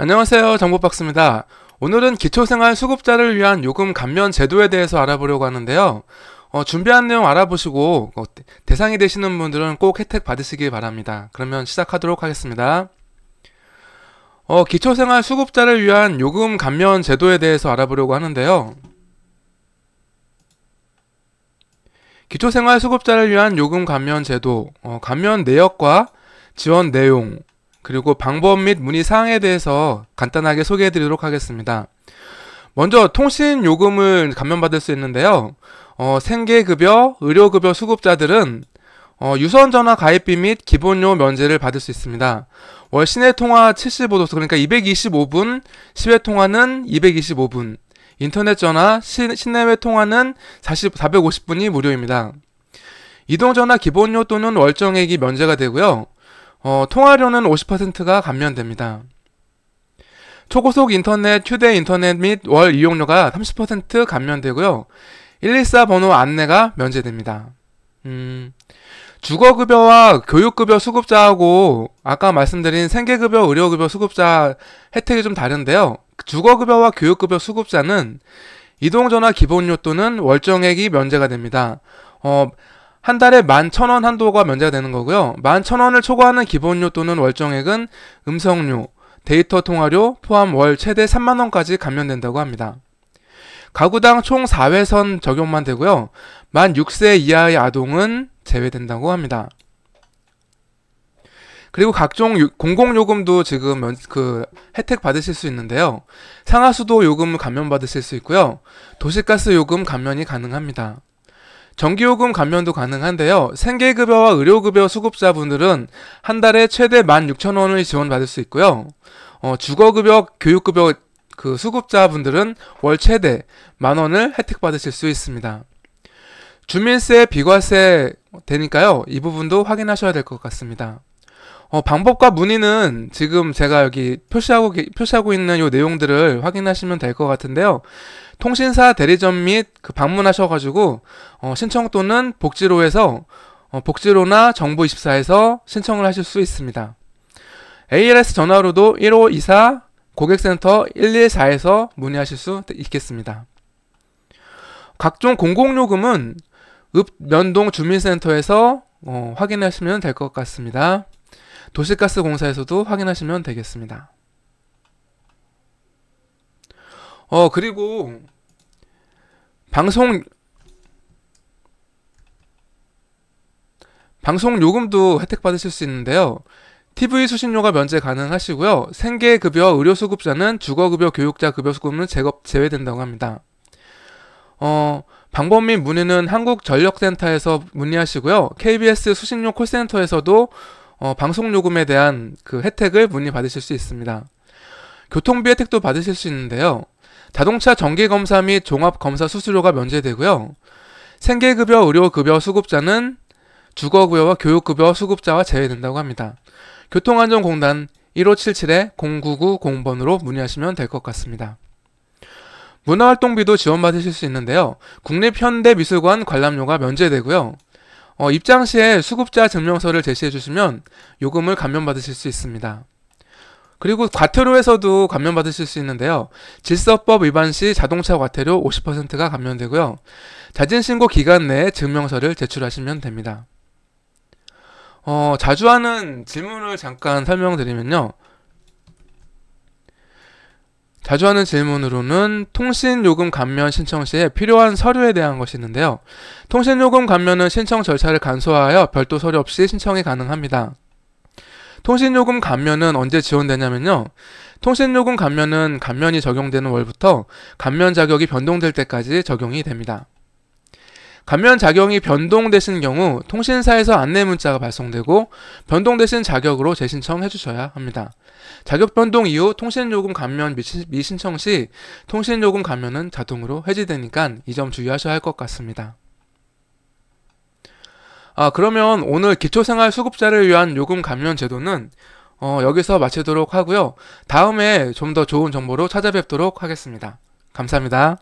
안녕하세요 정보박스입니다. 오늘은 기초생활 수급자를 위한 요금 감면 제도에 대해서 알아보려고 하는데요. 어, 준비한 내용 알아보시고 어, 대상이 되시는 분들은 꼭 혜택 받으시기 바랍니다. 그러면 시작하도록 하겠습니다. 어, 기초생활 수급자를 위한 요금 감면 제도에 대해서 알아보려고 하는데요. 기초생활 수급자를 위한 요금 감면 제도, 어, 감면 내역과 지원 내용, 그리고 방법 및 문의 사항에 대해서 간단하게 소개해 드리도록 하겠습니다. 먼저 통신 요금을 감면받을 수 있는데요. 어, 생계급여, 의료급여 수급자들은 어, 유선전화 가입비 및 기본료 면제를 받을 수 있습니다. 월 시내 통화 75도수 그러니까 225분, 시외 통화는 225분, 인터넷 전화, 시, 내외 통화는 40, 450분이 무료입니다. 이동전화 기본료 또는 월정액이 면제가 되고요. 어, 통화료는 50%가 감면됩니다. 초고속 인터넷, 휴대 인터넷 및 월 이용료가 30% 감면되고요. 114 번호 안내가 면제됩니다. 음, 주거급여와 교육급여 수급자하고 아까 말씀드린 생계급여, 의료급여 수급자 혜택이 좀 다른데요. 주거급여와 교육급여 수급자는 이동전화 기본료 또는 월정액이 면제가 됩니다. 어, 한 달에 11,000원 한도가 면제가 되는 거고요. 11,000원을 초과하는 기본료 또는 월정액은 음성료, 데이터 통화료 포함 월 최대 3만원까지 감면된다고 합니다. 가구당 총 4회선 적용만 되고요. 만 6세 이하의 아동은 제외된다고 합니다. 그리고 각종 공공요금도 지금 그 혜택 받으실 수 있는데요. 상하수도 요금 감면 받으실 수 있고요. 도시가스 요금 감면이 가능합니다. 전기요금 감면도 가능한데요. 생계급여와 의료급여 수급자분들은 한 달에 최대 16,000원을 지원받을 수 있고요. 어, 주거급여, 교육급여 그 수급자분들은 월 최대 만원을 혜택받으실 수 있습니다. 주민세, 비과세 되니까요. 이 부분도 확인하셔야 될 것 같습니다. 어, 방법과 문의는 지금 제가 여기 표시하고, 표시하고 있는 요 내용들을 확인하시면 될 것 같은데요. 통신사 대리점 및 그 방문하셔가지고, 어, 신청 또는 복지로에서, 어, 복지로나 정부24에서 신청을 하실 수 있습니다. ALS 전화로도 1524 고객센터 114에서 문의하실 수 있겠습니다. 각종 공공요금은 읍면동 주민센터에서 어, 확인하시면 될 것 같습니다. 도시가스 공사에서도 확인하시면 되겠습니다. 어 그리고 방송 방송 요금도 혜택 받으실 수 있는데요. TV 수신료가 면제 가능하시고요. 생계급여, 의료수급자는 주거급여, 교육자 급여수급은 제외된다고 합니다. 어, 방법 및 문의는 한국전력센터에서 문의하시고요. KBS 수신료 콜센터에서도 어, 방송 요금에 대한 그 혜택을 문의 받으실 수 있습니다. 교통비 혜택도 받으실 수 있는데요. 자동차 정기 검사 및 종합 검사 수수료가 면제되고요. 생계급여, 의료급여 수급자는 주거급여와 교육급여 수급자와 제외된다고 합니다. 교통안전공단 1577-0990번으로 문의하시면 될 것 같습니다. 문화활동비도 지원받으실 수 있는데요. 국립현대미술관 관람료가 면제되고요. 어, 입장 시에 수급자 증명서를 제시해 주시면 요금을 감면받으실 수 있습니다. 그리고 과태료에서도 감면받으실 수 있는데요. 질서법 위반 시 자동차 과태료 50%가 감면되고요. 자진신고 기간 내에 증명서를 제출하시면 됩니다. 어, 자주 하는 질문을 잠깐 설명드리면요. 자주 하는 질문으로는 통신요금 감면 신청 시에 필요한 서류에 대한 것이 있는데요. 통신요금 감면은 신청 절차를 간소화하여 별도 서류 없이 신청이 가능합니다. 통신요금 감면은 언제 지원되냐면요. 통신요금 감면은 감면이 적용되는 월부터 감면 자격이 변동될 때까지 적용이 됩니다. 감면 자격이 변동되신 경우 통신사에서 안내 문자가 발송되고 변동되신 자격으로 재신청해 주셔야 합니다. 자격 변동 이후 통신요금 감면 미신청 시 통신요금 감면은 자동으로 해지되니까 이 점 주의하셔야 할 것 같습니다. 아 그러면 오늘 기초생활수급자를 위한 요금 감면 제도는 어, 여기서 마치도록 하고요. 다음에 좀 더 좋은 정보로 찾아뵙도록 하겠습니다. 감사합니다.